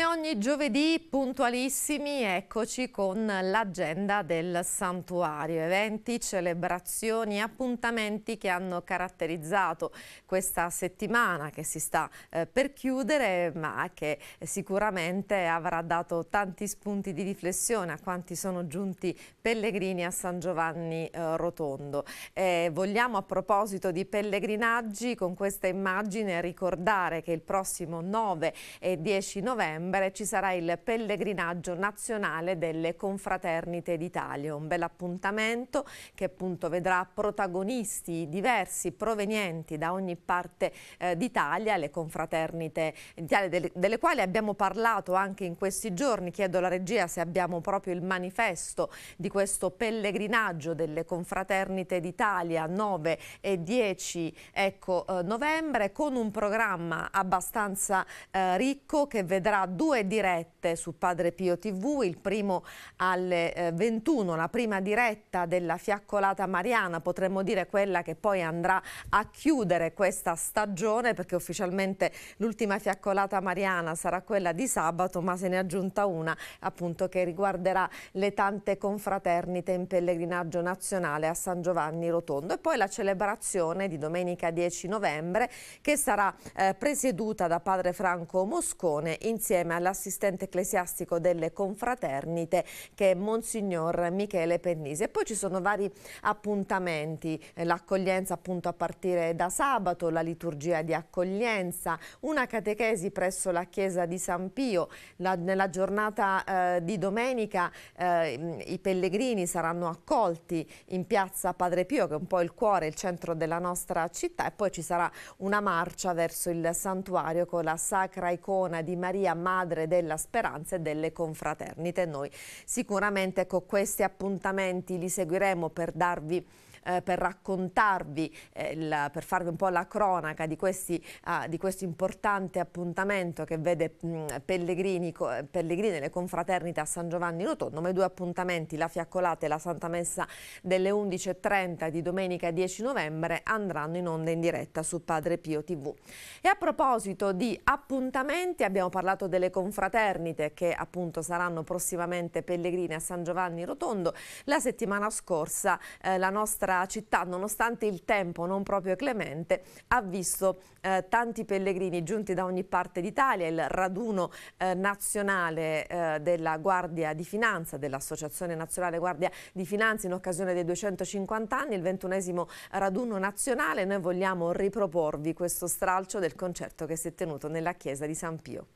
Come ogni giovedì puntualissimi, eccoci con l'agenda del santuario, eventi, celebrazioni, appuntamenti che hanno caratterizzato questa settimana che si sta eh, per chiudere ma che sicuramente avrà dato tanti spunti di riflessione a quanti sono giunti pellegrini a San Giovanni eh, Rotondo. Eh, vogliamo a proposito di pellegrinaggi con questa immagine ricordare che il prossimo 9 e 10 novembre ci sarà il pellegrinaggio pellegrinaggio nazionale delle confraternite d'Italia. Un bel appuntamento che appunto vedrà protagonisti diversi provenienti da ogni parte eh, d'Italia, le confraternite d'Italia delle, delle, quali abbiamo parlato anche in questi giorni. Chiedo alla regia se abbiamo proprio il manifesto di questo pellegrinaggio delle confraternite d'Italia 9 e 10 ecco, eh, novembre con un programma abbastanza eh, ricco che vedrà due dirette su Padre Padre Pio TV, il primo alle 21, eh, la prima diretta della fiaccolata mariana, potremmo dire quella che poi andrà a chiudere questa stagione perché ufficialmente l'ultima fiaccolata mariana sarà quella di sabato, ma se ne è aggiunta una appunto che riguarderà le tante confraternite in pellegrinaggio nazionale a San Giovanni Rotondo e poi la celebrazione di domenica 10 novembre che sarà eh, presieduta da padre Franco Moscone insieme all'assistente ecclesiastico Cattolico delle Confraternite che è Monsignor Michele Pennisi. E poi ci sono vari appuntamenti, eh, l'accoglienza appunto a partire da sabato, la liturgia di accoglienza, una catechesi presso la chiesa di San Pio, la, nella giornata eh, di domenica eh, i pellegrini saranno accolti in piazza Padre Pio che è un po' il cuore, il centro della nostra città e poi ci sarà una marcia verso il santuario con la sacra icona di Maria Madre della Speranza e del delle confraternite. Noi sicuramente ecco, questi appuntamenti li seguiremo per darvi eh, per raccontarvi, eh, il, per farvi un po' la cronaca di, questi, uh, di questo importante appuntamento che vede mh, mm, Pellegrini, co, eh, Pellegrini e le confraternite a San Giovanni Rotondo, ma i due appuntamenti, la fiaccolata e la Santa Messa delle 11.30 di domenica 10 novembre andranno in onda in diretta su Padre Pio TV. E a proposito di appuntamenti, abbiamo parlato delle confraternite che appunto saranno prossimamente pellegrine a San Giovanni Rotondo. La settimana scorsa eh, la nostra nostra città, nonostante il tempo non proprio clemente, ha visto eh, tanti pellegrini giunti da ogni parte d'Italia, il raduno eh, nazionale eh, della Guardia di Finanza, dell'Associazione Nazionale Guardia di Finanza in occasione dei 250 anni, il ventunesimo raduno nazionale. Noi vogliamo riproporvi questo stralcio del concerto che si è tenuto nella chiesa di San Pio.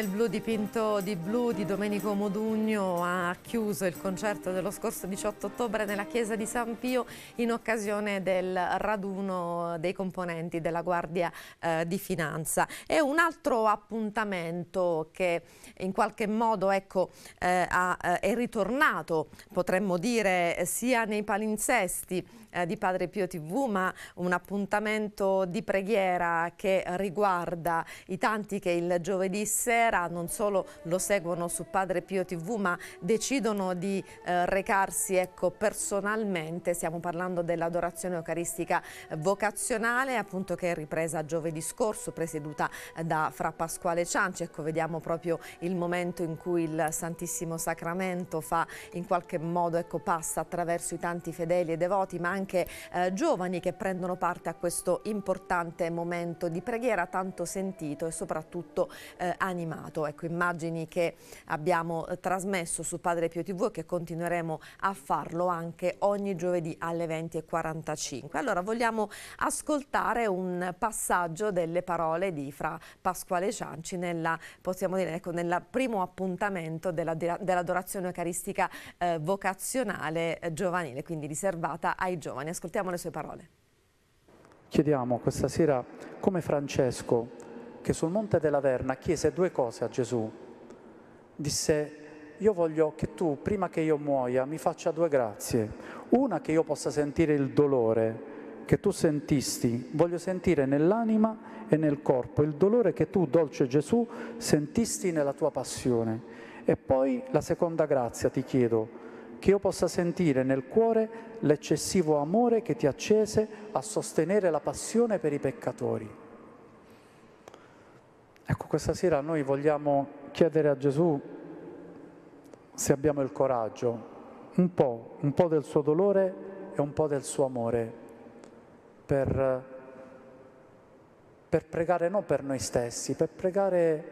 nel blu dipinto di blu di Domenico Modugno ha chiuso il concerto dello scorso 18 ottobre nella chiesa di San Pio in occasione del raduno dei componenti della Guardia eh, di Finanza. È un altro appuntamento che in qualche modo ecco, eh, ha, eh, è ritornato, potremmo dire, sia nei palinsesti eh, di Padre Pio TV, ma un appuntamento di preghiera che riguarda i tanti che il giovedì sera non solo lo seguono su Padre Pio TV, ma decidono decidono di eh, recarsi ecco, personalmente, stiamo parlando dell'adorazione eucaristica vocazionale appunto che è ripresa giovedì scorso, presieduta eh, da Fra Pasquale Cianci, ecco vediamo proprio il momento in cui il Santissimo Sacramento fa in qualche modo, ecco, passa attraverso i tanti fedeli e devoti ma anche eh, giovani che prendono parte a questo importante momento di preghiera tanto sentito e soprattutto eh, animato. Ecco, immagini che abbiamo eh, trasmesso su Padre Pio TV e che continueremo a farlo anche ogni giovedì alle 20.45. Allora vogliamo ascoltare un passaggio delle parole di Fra Pasquale Cianci nella, possiamo dire, ecco, nel primo appuntamento dell'adorazione dell eucaristica eh, vocazionale eh, giovanile, quindi riservata ai giovani. Ascoltiamo le sue parole. Chiediamo questa sera come Francesco che sul monte della Verna chiese due cose a Gesù. Disse io voglio che tu, prima che io muoia, mi faccia due grazie. Una, che io possa sentire il dolore che tu sentisti, voglio sentire nell'anima e nel corpo il dolore che tu, dolce Gesù, sentisti nella tua passione. E poi la seconda grazia ti chiedo, che io possa sentire nel cuore l'eccessivo amore che ti accese a sostenere la passione per i peccatori. Ecco, questa sera noi vogliamo chiedere a Gesù se abbiamo il coraggio, un po', un po' del suo dolore e un po' del suo amore, per, per pregare non per noi stessi, per pregare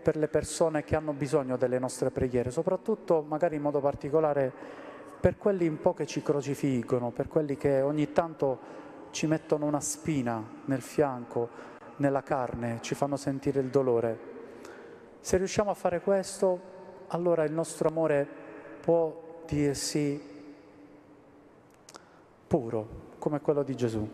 per le persone che hanno bisogno delle nostre preghiere, soprattutto magari in modo particolare per quelli un po' che ci crocifiggono, per quelli che ogni tanto ci mettono una spina nel fianco, nella carne, ci fanno sentire il dolore. Se riusciamo a fare questo, allora il nostro amore può dirsi puro come quello di Gesù.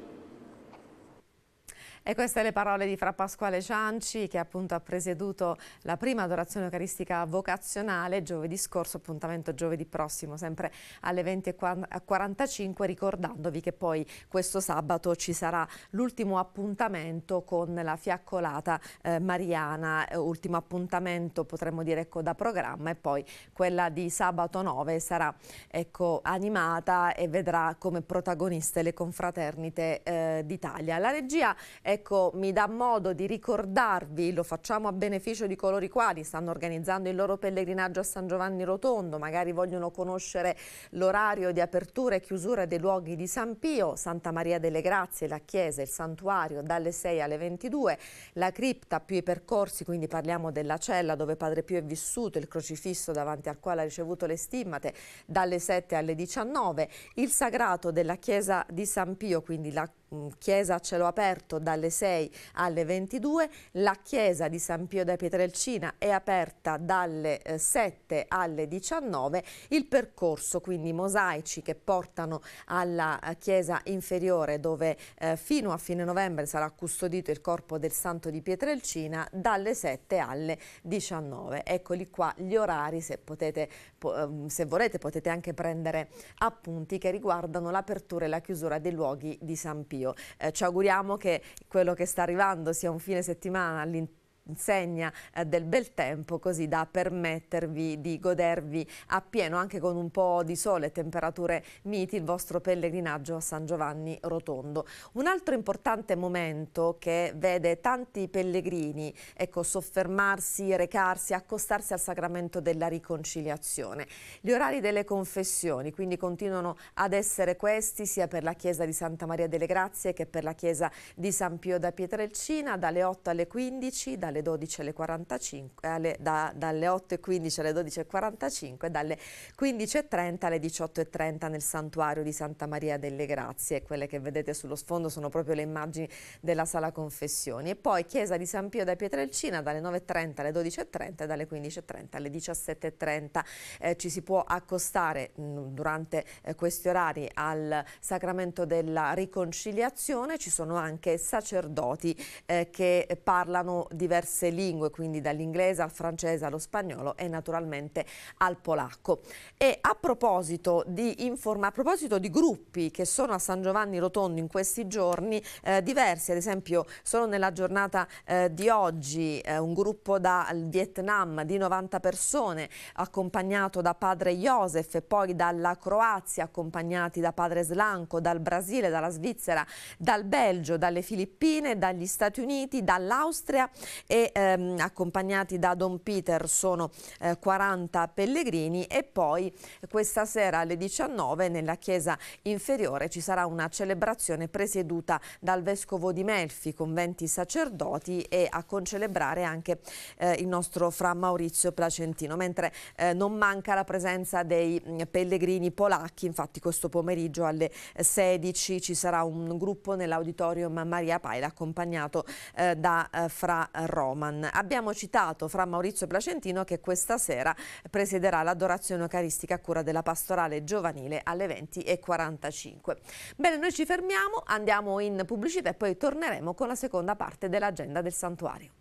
E queste le parole di Fra Pasquale Cianci che appunto ha presieduto la prima adorazione eucaristica vocazionale giovedì scorso, appuntamento giovedì prossimo sempre alle 20.45 ricordandovi che poi questo sabato ci sarà l'ultimo appuntamento con la fiaccolata eh, mariana, eh, ultimo appuntamento potremmo dire ecco, da programma e poi quella di sabato 9 sarà ecco, animata e vedrà come protagoniste le confraternite eh, d'Italia. La regia è ecco, mi dà modo di ricordarvi, lo facciamo a beneficio di coloro i quali stanno organizzando il loro pellegrinaggio a San Giovanni Rotondo, magari vogliono conoscere l'orario di apertura e chiusura dei luoghi di San Pio, Santa Maria delle Grazie, la chiesa, il santuario dalle 6 alle 22, la cripta più i percorsi, quindi parliamo della cella dove Padre Pio è vissuto, il crocifisso davanti al quale ha ricevuto le stimmate, dalle 7 alle 19, il sagrato della chiesa di San Pio, quindi la mm, chiesa a cielo aperto dalle dalle 6 alle 22. La chiesa di San Pio da Pietrelcina è aperta dalle 7 eh, alle 19. Il percorso, quindi mosaici che portano alla eh, chiesa inferiore dove eh, fino a fine novembre sarà custodito il corpo del santo di Pietrelcina dalle 7 alle 19. Eccoli qua gli orari, se, potete, ehm, se volete potete anche prendere appunti che riguardano l'apertura e la chiusura dei luoghi di San Pio. Eh, ci auguriamo che quello che sta arrivando sia un fine settimana all'interno insegna eh, del bel tempo così da permettervi di godervi appieno anche con un po' di sole e temperature miti il vostro pellegrinaggio a San Giovanni Rotondo. Un altro importante momento che vede tanti pellegrini ecco, soffermarsi, recarsi, accostarsi al sacramento della riconciliazione. Gli orari delle confessioni quindi continuano ad essere questi sia per la chiesa di Santa Maria delle Grazie che per la chiesa di San Pio da Pietrelcina dalle 8 alle 15, dalle dalle 12 alle 45, alle, da, dalle 8.15 alle 12.45 e dalle 15.30 alle 18.30 nel santuario di Santa Maria delle Grazie. Quelle che vedete sullo sfondo sono proprio le immagini della sala confessioni. E poi chiesa di San Pio da Pietrelcina dalle 9.30 alle 12.30 e dalle 15.30 alle 17.30. Eh, ci si può accostare mh, mm, durante eh, questi orari al sacramento della riconciliazione. Ci sono anche sacerdoti eh, che parlano diversi diverse lingue, quindi dall'inglese al francese allo spagnolo e naturalmente al polacco. E a proposito di, informa, a proposito di gruppi che sono a San Giovanni Rotondo in questi giorni, eh, diversi, ad esempio solo nella giornata eh, di oggi eh, un gruppo dal Vietnam di 90 persone accompagnato da padre Joseph e poi dalla Croazia accompagnati da padre Slanco, dal Brasile, dalla Svizzera, dal Belgio, dalle Filippine, dagli Stati Uniti, dall'Austria e e ehm, accompagnati da Don Peter sono eh, 40 pellegrini e poi questa sera alle 19 nella chiesa inferiore ci sarà una celebrazione presieduta dal vescovo di Melfi con 20 sacerdoti e a concelebrare anche eh, il nostro Fra Maurizio Placentino, mentre eh, non manca la presenza dei mh, mm, pellegrini polacchi, infatti questo pomeriggio alle 16 eh, ci sarà un gruppo nell'auditorium Maria Paila accompagnato eh, da eh, Fra Rossi Roman. Abbiamo citato fra Maurizio Placentino che questa sera presiderà l'adorazione eucaristica a cura della pastorale giovanile alle 20.45. Bene, noi ci fermiamo, andiamo in pubblicità e poi torneremo con la seconda parte dell'agenda del santuario.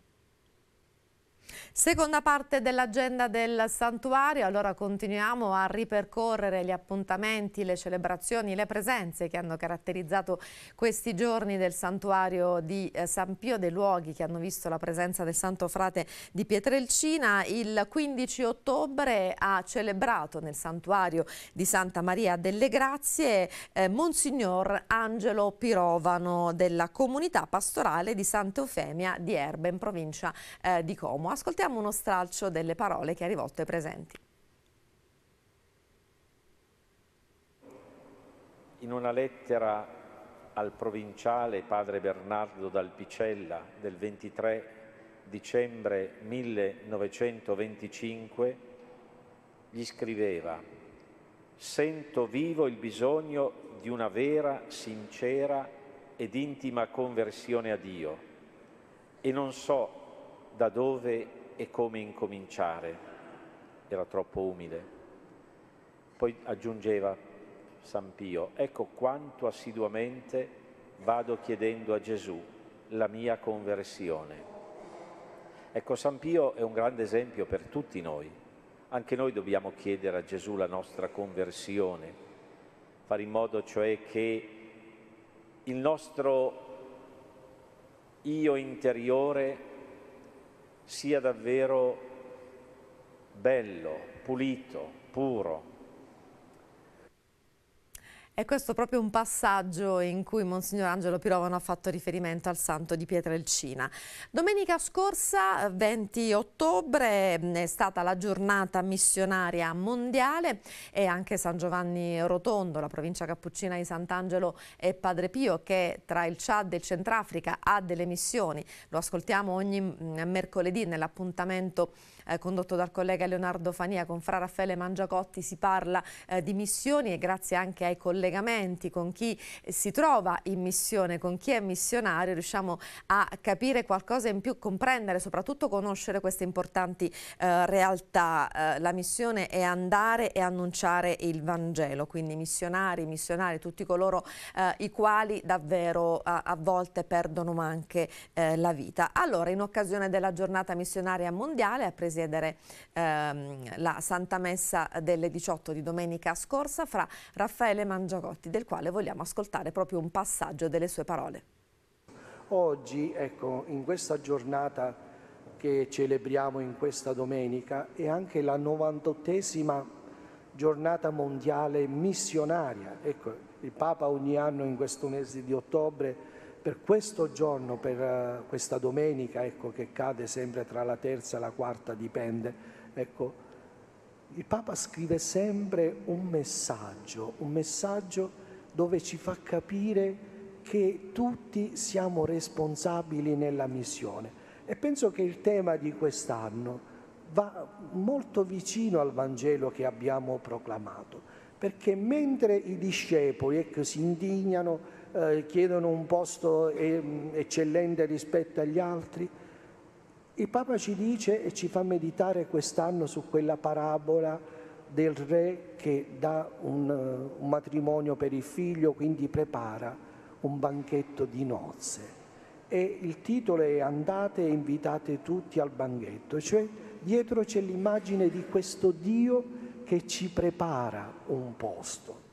Seconda parte dell'agenda del santuario, allora continuiamo a ripercorrere gli appuntamenti, le celebrazioni, le presenze che hanno caratterizzato questi giorni del santuario di eh, San Pio, dei luoghi che hanno visto la presenza del Santo Frate di Pietrelcina. Il 15 ottobre ha celebrato nel santuario di Santa Maria delle Grazie eh, Monsignor Angelo Pirovano della comunità pastorale di Santa Eufemia di Erbe in provincia eh, di Como ascoltiamo uno stralcio delle parole che ha rivolto ai presenti. In una lettera al provinciale padre Bernardo Dalpicella del 23 dicembre 1925 gli scriveva Sento vivo il bisogno di una vera, sincera ed intima conversione a Dio e non so da dove e come incominciare. Era troppo umile. Poi aggiungeva San Pio, ecco quanto assiduamente vado chiedendo a Gesù la mia conversione. Ecco, San Pio è un grande esempio per tutti noi. Anche noi dobbiamo chiedere a Gesù la nostra conversione, fare in modo cioè che il nostro io interiore sia davvero bello, pulito, puro, e questo è proprio un passaggio in cui Monsignor Angelo Pirovano ha fatto riferimento al santo di Pietrelcina. Domenica scorsa, 20 ottobre, è stata la giornata missionaria mondiale e anche San Giovanni Rotondo, la provincia cappuccina di Sant'Angelo e Padre Pio, che tra il Chad e il Centrafrica ha delle missioni. Lo ascoltiamo ogni mm, mercoledì nell'appuntamento eh, condotto dal collega Leonardo Fania con Fra Raffaele Mangiacotti si parla eh, di missioni e grazie anche ai collegamenti con chi si trova in missione, con chi è missionario, riusciamo a capire qualcosa in più, comprendere, soprattutto conoscere queste importanti eh, realtà. Eh, la missione è andare e annunciare il Vangelo, quindi missionari, missionari, tutti coloro eh, i quali davvero a, a volte perdono anche eh, la vita. Allora, in occasione della giornata missionaria mondiale, ha preso presiedere ehm, la Santa Messa delle 18 di domenica scorsa fra Raffaele Mangiagotti, del quale vogliamo ascoltare proprio un passaggio delle sue parole. Oggi, ecco, in questa giornata che celebriamo in questa domenica è anche la 98esima giornata mondiale missionaria. Ecco, il Papa ogni anno in questo mese di ottobre per questo giorno, per eh, questa domenica ecco, che cade sempre tra la terza e la quarta, dipende, ecco, il Papa scrive sempre un messaggio, un messaggio dove ci fa capire che tutti siamo responsabili nella missione. E penso che il tema di quest'anno va molto vicino al Vangelo che abbiamo proclamato, perché mentre i discepoli ecco, si indignano eh, chiedono un posto eh, eccellente rispetto agli altri. Il Papa ci dice e ci fa meditare quest'anno su quella parabola del re che dà un, eh, un matrimonio per il figlio, quindi prepara un banchetto di nozze. E il titolo è Andate e invitate tutti al banchetto, cioè dietro c'è l'immagine di questo Dio che ci prepara un posto.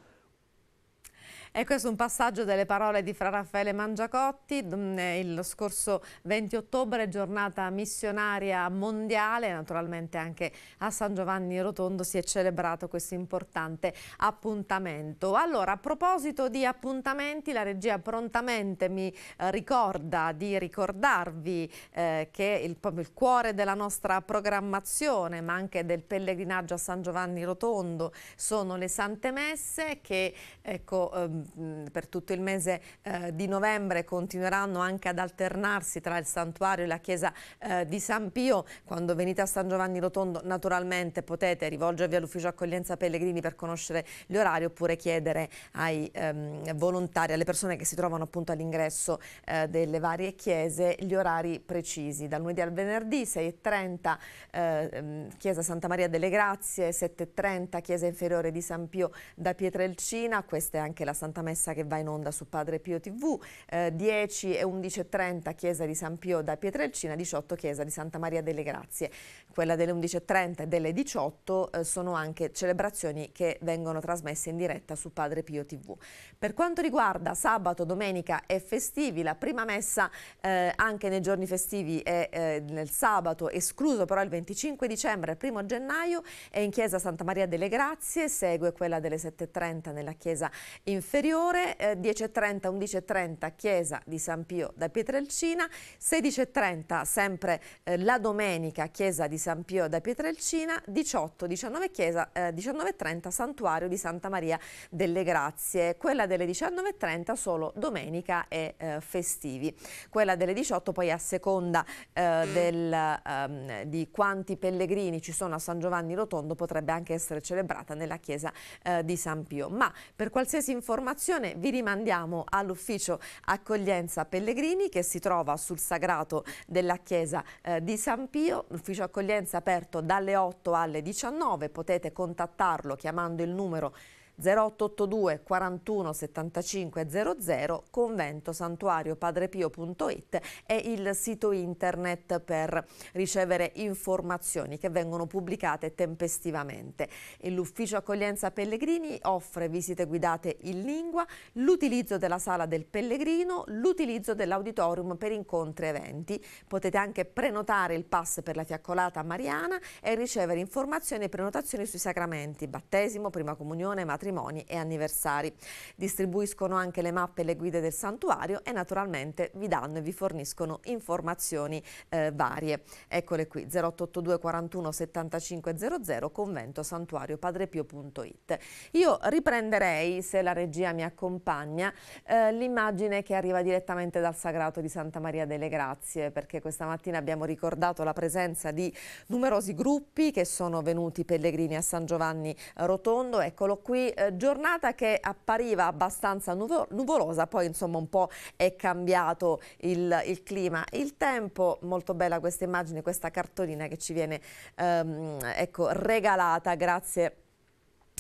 E questo è un passaggio delle parole di Fra Raffaele Mangiacotti. Mm, lo scorso 20 ottobre, giornata missionaria mondiale, naturalmente anche a San Giovanni Rotondo si è celebrato questo importante appuntamento. Allora, a proposito di appuntamenti, la regia prontamente mi eh, ricorda di ricordarvi eh, che il, il cuore della nostra programmazione, ma anche del pellegrinaggio a San Giovanni Rotondo, sono le Sante Messe che ecco, eh, per tutto il mese eh, di novembre continueranno anche ad alternarsi tra il santuario e la chiesa eh, di San Pio. Quando venite a San Giovanni Rotondo naturalmente potete rivolgervi all'ufficio accoglienza Pellegrini per conoscere gli orari oppure chiedere ai ehm, volontari, alle persone che si trovano appunto all'ingresso eh, delle varie chiese gli orari precisi. Dal lunedì al venerdì 6.30 eh, ehm, chiesa Santa Maria delle Grazie, 7.30 chiesa inferiore di San Pio da Pietrelcina, questa è anche la Santa Santa Messa che va in onda su Padre Pio TV, eh, 10 e 11.30 Chiesa di San Pio da Pietrelcina, 18 Chiesa di Santa Maria delle Grazie. Quella delle 11.30 e delle 18 eh, sono anche celebrazioni che vengono trasmesse in diretta su Padre Pio TV. Per quanto riguarda sabato, domenica e festivi, la prima messa eh, anche nei giorni festivi è eh, nel sabato, escluso però il 25 dicembre e il 1 gennaio, è in Chiesa Santa Maria delle Grazie, segue quella delle 7.30 nella Chiesa inferiore superiore, eh, 10.30, 11.30 Chiesa di San Pio da Pietrelcina, 16.30 sempre eh, la domenica Chiesa di San Pio da Pietrelcina, 18, 19 Chiesa, eh, 19.30 Santuario di Santa Maria delle Grazie, quella delle 19.30 solo domenica e eh, festivi, quella delle 18 poi a seconda eh, del, ehm, di quanti pellegrini ci sono a San Giovanni Rotondo potrebbe anche essere celebrata nella Chiesa eh, di San Pio. Ma per qualsiasi informazione informazione vi rimandiamo all'ufficio accoglienza Pellegrini che si trova sul sagrato della chiesa eh, di San Pio, l'ufficio accoglienza aperto dalle 8 alle 19, potete contattarlo chiamando il numero 0882 41 75 00 convento santuario padrepio.it è il sito internet per ricevere informazioni che vengono pubblicate tempestivamente. L'ufficio accoglienza pellegrini offre visite guidate in lingua, l'utilizzo della sala del pellegrino, l'utilizzo dell'auditorium per incontri e eventi. Potete anche prenotare il pass per la fiaccolata mariana e ricevere informazioni e prenotazioni sui sacramenti, battesimo, prima comunione, matrimonio, matrimoni e anniversari. Distribuiscono anche le mappe e le guide del santuario e naturalmente vi danno e vi forniscono informazioni eh, varie. Eccole qui 0882 41 75 00 convento santuario padrepio.it. Io riprenderei, se la regia mi accompagna, eh, l'immagine che arriva direttamente dal sagrato di Santa Maria delle Grazie perché questa mattina abbiamo ricordato la presenza di numerosi gruppi che sono venuti pellegrini a San Giovanni Rotondo. Eccolo qui, eh, giornata che appariva abbastanza nuvo nuvolosa, poi insomma un po' è cambiato il, il, clima, il tempo, molto bella questa immagine, questa cartolina che ci viene ehm, ecco, regalata grazie a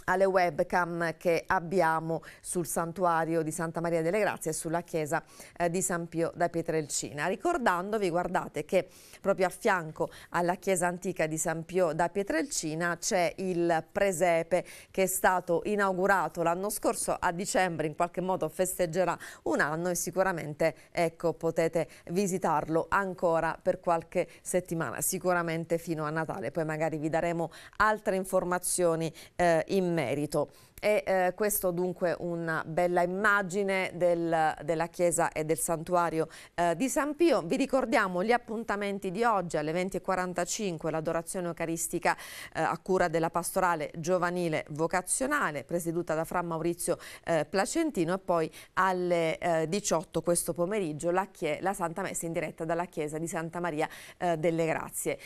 alle webcam che abbiamo sul santuario di Santa Maria delle Grazie e sulla chiesa eh, di San Pio da Pietrelcina. Ricordandovi, guardate che proprio a fianco alla chiesa antica di San Pio da Pietrelcina c'è il presepe che è stato inaugurato l'anno scorso a dicembre, in qualche modo festeggerà un anno e sicuramente ecco, potete visitarlo ancora per qualche settimana, sicuramente fino a Natale. Poi magari vi daremo altre informazioni eh, in merito. E eh, questo dunque una bella immagine del, della chiesa e del santuario eh, di San Pio. Vi ricordiamo gli appuntamenti di oggi alle 20.45, l'adorazione eucaristica eh, a cura della pastorale giovanile vocazionale, presieduta da Fran Maurizio eh, Placentino e poi alle 18 eh, questo pomeriggio la, la, Santa Messa in diretta dalla chiesa di Santa Maria eh, delle Grazie.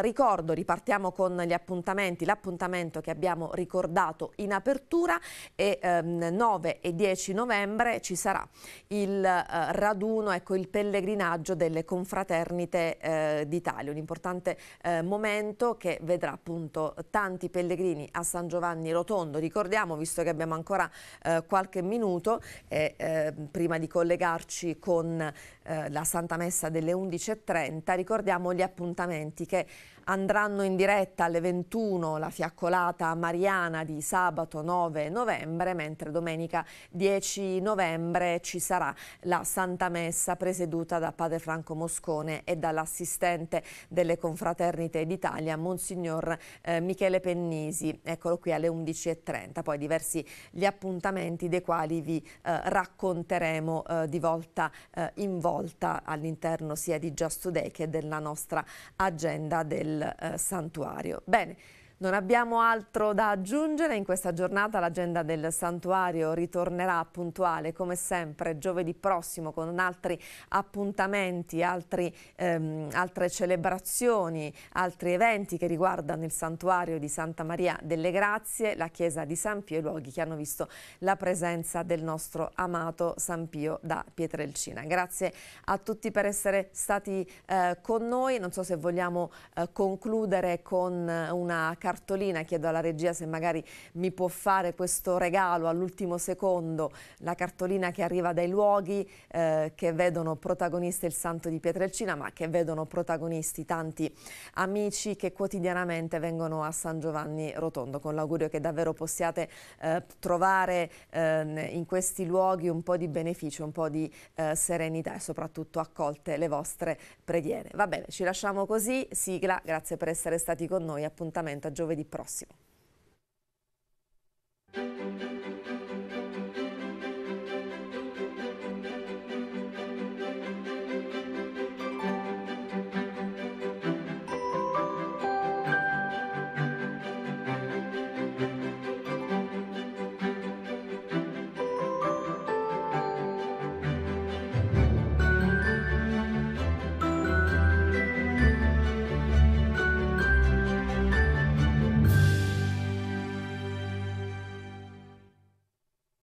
ricordo, ripartiamo con gli appuntamenti, l'appuntamento che abbiamo ricordato in apertura magistratura e ehm, 9 e 10 novembre ci sarà il eh, raduno, ecco il pellegrinaggio delle confraternite eh, d'Italia, un importante eh, momento che vedrà appunto tanti pellegrini a San Giovanni Rotondo, ricordiamo visto che abbiamo ancora eh, qualche minuto ehm, prima di collegarci con eh, la Santa Messa delle 11.30, ricordiamo gli appuntamenti che andranno in diretta alle 21 la fiaccolata mariana di sabato 9 9 novembre, mentre domenica 10 novembre ci sarà la Santa Messa presieduta da Padre Franco Moscone e dall'assistente delle confraternite d'Italia, Monsignor eh, Michele Pennisi. Eccolo qui alle 11.30, poi diversi gli appuntamenti dei quali vi eh, racconteremo eh, di volta eh, in volta all'interno sia di Just Today che della nostra agenda del eh, santuario. Bene. Non abbiamo altro da aggiungere, in questa giornata l'agenda del santuario ritornerà puntuale come sempre giovedì prossimo con altri appuntamenti, altri, ehm, altre celebrazioni, altri eventi che riguardano il santuario di Santa Maria delle Grazie, la chiesa di San Pio e luoghi che hanno visto la presenza del nostro amato San Pio da Pietrelcina. Grazie a tutti per essere stati eh, con noi, non so se vogliamo eh, concludere con una carta cartolina, chiedo alla regia se magari mi può fare questo regalo all'ultimo secondo, la cartolina che arriva dai luoghi eh, che vedono protagonista il Santo di Pietrelcina, ma che vedono protagonisti tanti amici che quotidianamente vengono a San Giovanni Rotondo, con l'augurio che davvero possiate eh, trovare eh, in questi luoghi un po' di beneficio, un po' di eh, serenità e soprattutto accolte le vostre preghiere. Va bene, ci lasciamo così, sigla, grazie per essere stati con noi, appuntamento a giovedì prossimo.